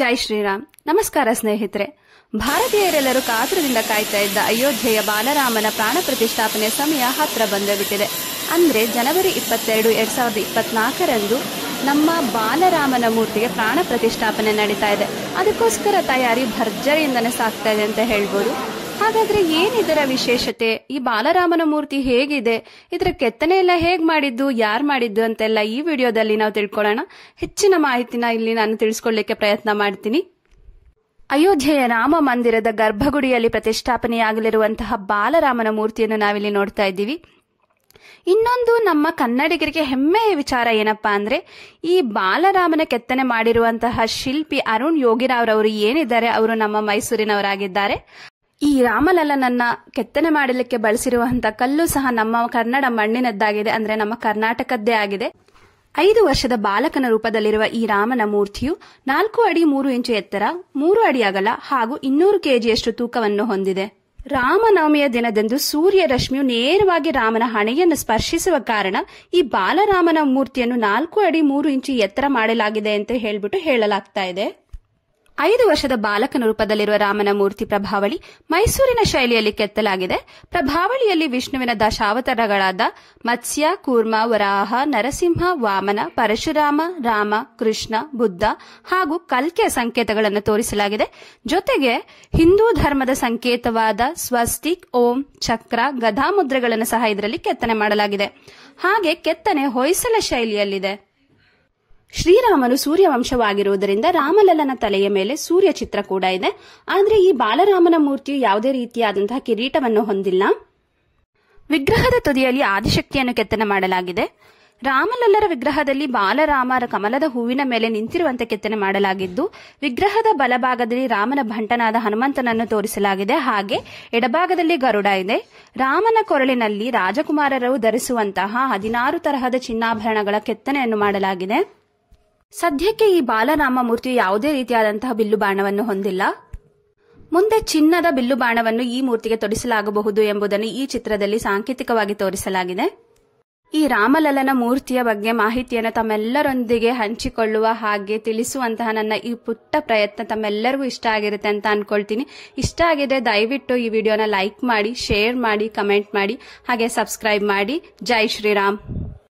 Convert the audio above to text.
ಜೈ ಶ್ರೀರಾಮ್ ನಮಸ್ಕಾರ ಸ್ನೇಹಿತರೆ ಭಾರತೀಯರೆಲ್ಲರೂ ಕಾತುರದಿಂದ ಕಾಯ್ತಾ ಇದ್ದ ಅಯೋಧ್ಯೆಯ ಬಾಲರಾಮನ ಪ್ರಾಣ ಪ್ರತಿಷ್ಠಾಪನೆ ಸಮಯ ಹತ್ರ ಬಂದ ಬಿಟ್ಟಿದೆ ಅಂದ್ರೆ ಜನವರಿ ಇಪ್ಪತ್ತೆರಡು ಎರಡ್ ಸಾವಿರದ ಇಪ್ಪತ್ನಾಲ್ಕರಂದು ನಮ್ಮ ಬಾಲರಾಮನ ಮೂರ್ತಿಗೆ ಪ್ರಾಣ ಪ್ರತಿಷ್ಠಾಪನೆ ನಡೀತಾ ಇದೆ ಅದಕ್ಕೋಸ್ಕರ ತಯಾರಿ ಭರ್ಜರಿಯಿಂದನೇ ಸಾಕ್ತಾ ಇದೆ ಅಂತ ಹೇಳ್ಬೋದು ಹಾಗಾದ್ರೆ ಏನಿದರ ವಿಶೇಷತೆ ಈ ಬಾಲರಾಮನ ಮೂರ್ತಿ ಹೇಗಿದೆ ಇದರ ಕೆತ್ತನೆ ಎಲ್ಲ ಹೇಗ್ ಮಾಡಿದ್ದು ಯಾರ್ ಮಾಡಿದ್ದು ಅಂತೆಲ್ಲ ಈ ವಿಡಿಯೋದಲ್ಲಿ ನಾವು ತಿಳ್ಕೊಳ್ಳೋಣ ಹೆಚ್ಚಿನ ಮಾಹಿತಿನ ಇಲ್ಲಿ ನಾನು ತಿಳಿಸ್ಕೊಳ್ಳಿಕ್ಕೆ ಪ್ರಯತ್ನ ಮಾಡ್ತೀನಿ ಅಯೋಧ್ಯೆಯ ರಾಮ ಮಂದಿರದ ಗರ್ಭಗುಡಿಯಲ್ಲಿ ಪ್ರತಿಷ್ಠಾಪನೆಯಾಗಲಿರುವಂತಹ ಬಾಲರಾಮನ ಮೂರ್ತಿಯನ್ನು ನಾವಿಲ್ಲಿ ನೋಡ್ತಾ ಇದ್ದೀವಿ ಇನ್ನೊಂದು ನಮ್ಮ ಕನ್ನಡಿಗರಿಗೆ ಹೆಮ್ಮೆಯ ವಿಚಾರ ಏನಪ್ಪಾ ಅಂದ್ರೆ ಈ ಬಾಲರಾಮನ ಕೆತ್ತನೆ ಮಾಡಿರುವಂತಹ ಶಿಲ್ಪಿ ಅರುಣ್ ಯೋಗಿರಾವ್ರವರು ಏನಿದ್ದಾರೆ ಅವರು ನಮ್ಮ ಮೈಸೂರಿನವರಾಗಿದ್ದಾರೆ ಈ ರಾಮಲಲ್ಲನನ್ನ ಕೆತ್ತನೆ ಮಾಡಲಿಕ್ಕೆ ಬಳಸಿರುವಂತಹ ಕಲ್ಲು ಸಹ ನಮ್ಮ ಕನ್ನಡ ಮಣ್ಣಿನದ್ದಾಗಿದೆ ಅಂದ್ರೆ ನಮ್ಮ ಕರ್ನಾಟಕದ್ದೇ ಆಗಿದೆ ಐದು ವರ್ಷದ ಬಾಲಕನ ರೂಪದಲ್ಲಿರುವ ಈ ರಾಮನ ಮೂರ್ತಿಯು ನಾಲ್ಕು ಅಡಿ ಮೂರು ಇಂಚು ಎತ್ತರ ಮೂರು ಅಡಿ ಅಗಲ ಹಾಗೂ ಇನ್ನೂರು ಕೆಜಿಯಷ್ಟು ತೂಕವನ್ನು ಹೊಂದಿದೆ ರಾಮನವಮಿಯ ದಿನದಂದು ಸೂರ್ಯ ರಶ್ಮಿಯು ನೇರವಾಗಿ ರಾಮನ ಹಣೆಯನ್ನು ಸ್ಪರ್ಶಿಸುವ ಕಾರಣ ಈ ಬಾಲರಾಮನ ಮೂರ್ತಿಯನ್ನು ನಾಲ್ಕು ಅಡಿ ಮೂರು ಇಂಚು ಎತ್ತರ ಮಾಡಲಾಗಿದೆ ಅಂತ ಹೇಳ್ಬಿಟ್ಟು ಹೇಳಲಾಗ್ತಾ ಇದೆ ಐದು ವರ್ಷದ ಬಾಲಕನ ರೂಪದಲ್ಲಿರುವ ರಾಮನ ಮೂರ್ತಿ ಪ್ರಭಾವಳಿ ಮೈಸೂರಿನ ಶೈಲಿಯಲ್ಲಿ ಕೆತ್ತಲಾಗಿದೆ ಪ್ರಭಾವಳಿಯಲ್ಲಿ ವಿಷ್ಣುವಿನ ದಶಾವತಾರಗಳಾದ ಮತ್ಸ್ಯ ಕೂರ್ಮ ವರಾಹ ನರಸಿಂಹ ವಾಮನ ಪರಶುರಾಮ ರಾಮ ಕೃಷ್ಣ ಬುದ್ಧ ಹಾಗೂ ಕಲ್ಕೆಯ ಸಂಕೇತಗಳನ್ನು ತೋರಿಸಲಾಗಿದೆ ಜೊತೆಗೆ ಹಿಂದೂ ಧರ್ಮದ ಸಂಕೇತವಾದ ಸ್ವಸ್ತಿಕ್ ಓಂ ಚಕ್ರ ಗಧಾ ಸಹ ಇದರಲ್ಲಿ ಕೆತ್ತನೆ ಮಾಡಲಾಗಿದೆ ಹಾಗೆ ಕೆತ್ತನೆ ಹೊಯ್ಸಲ ಶೈಲಿಯಲ್ಲಿದೆ ಶ್ರೀರಾಮನು ಸೂರ್ಯವಂಶವಾಗಿರುವುದರಿಂದ ರಾಮಲಲ್ಲನ ತಲೆಯ ಮೇಲೆ ಸೂರ್ಯ ಚಿತ್ರ ಕೂಡ ಇದೆ ಆದರೆ ಈ ಬಾಲರಾಮನ ಮೂರ್ತಿಯು ಯಾವುದೇ ರೀತಿಯಾದಂತಹ ಕಿರೀಟವನ್ನು ಹೊಂದಿಲ್ಲ ವಿಗ್ರಹದ ತುದಿಯಲ್ಲಿ ಆದಿಶಕ್ತಿಯನ್ನು ಕೆತ್ತನೆ ಮಾಡಲಾಗಿದೆ ರಾಮಲಲ್ಲರ ವಿಗ್ರಹದಲ್ಲಿ ಬಾಲರಾಮರ ಕಮಲದ ಹೂವಿನ ಮೇಲೆ ನಿಂತಿರುವಂತೆ ಕೆತ್ತನೆ ಮಾಡಲಾಗಿದ್ದು ವಿಗ್ರಹದ ಬಲಭಾಗದಲ್ಲಿ ರಾಮನ ಭಂಟನಾದ ಹನುಮಂತನನ್ನು ತೋರಿಸಲಾಗಿದೆ ಹಾಗೆ ಎಡಭಾಗದಲ್ಲಿ ಗರುಡ ಇದೆ ರಾಮನ ಕೊರಳಿನಲ್ಲಿ ರಾಜಕುಮಾರರು ಧರಿಸುವಂತಹ ಹದಿನಾರು ತರಹದ ಚಿನ್ನಾಭರಣಗಳ ಕೆತ್ತನೆಯನ್ನು ಮಾಡಲಾಗಿದೆ ಸದ್ಯಕ್ಕೆ ಈ ಬಾಲರಾಮ ಮೂರ್ತಿ ಯಾವುದೇ ರೀತಿಯಾದಂತಹ ಬಿಲ್ಲು ಬಾಣವನ್ನು ಹೊಂದಿಲ್ಲ ಮುಂದೆ ಚಿನ್ನದ ಬಿಲ್ಲು ಬಾಣವನ್ನು ಈ ಮೂರ್ತಿಗೆ ತೊಡಿಸಲಾಗಬಹುದು ಎಂಬುದನ್ನು ಈ ಚಿತ್ರದಲ್ಲಿ ಸಾಂಕೇತಿಕವಾಗಿ ತೋರಿಸಲಾಗಿದೆ ಈ ರಾಮಲಲನ ಮೂರ್ತಿಯ ಬಗ್ಗೆ ಮಾಹಿತಿಯನ್ನು ತಮ್ಮೆಲ್ಲರೊಂದಿಗೆ ಹಂಚಿಕೊಳ್ಳುವ ಹಾಗೆ ತಿಳಿಸುವಂತಹ ನನ್ನ ಈ ಪುಟ್ಟ ಪ್ರಯತ್ನ ತಮ್ಮೆಲ್ಲರಿಗೂ ಇಷ್ಟ ಆಗಿರುತ್ತೆ ಅಂತ ಅನ್ಕೊಳ್ತೀನಿ ಇಷ್ಟ ಆಗಿದೆ ದಯವಿಟ್ಟು ಈ ವಿಡಿಯೋನ ಲೈಕ್ ಮಾಡಿ ಶೇರ್ ಮಾಡಿ ಕಮೆಂಟ್ ಮಾಡಿ ಹಾಗೆ ಸಬ್ಸ್ಕ್ರೈಬ್ ಮಾಡಿ ಜೈ ಶ್ರೀರಾಮ್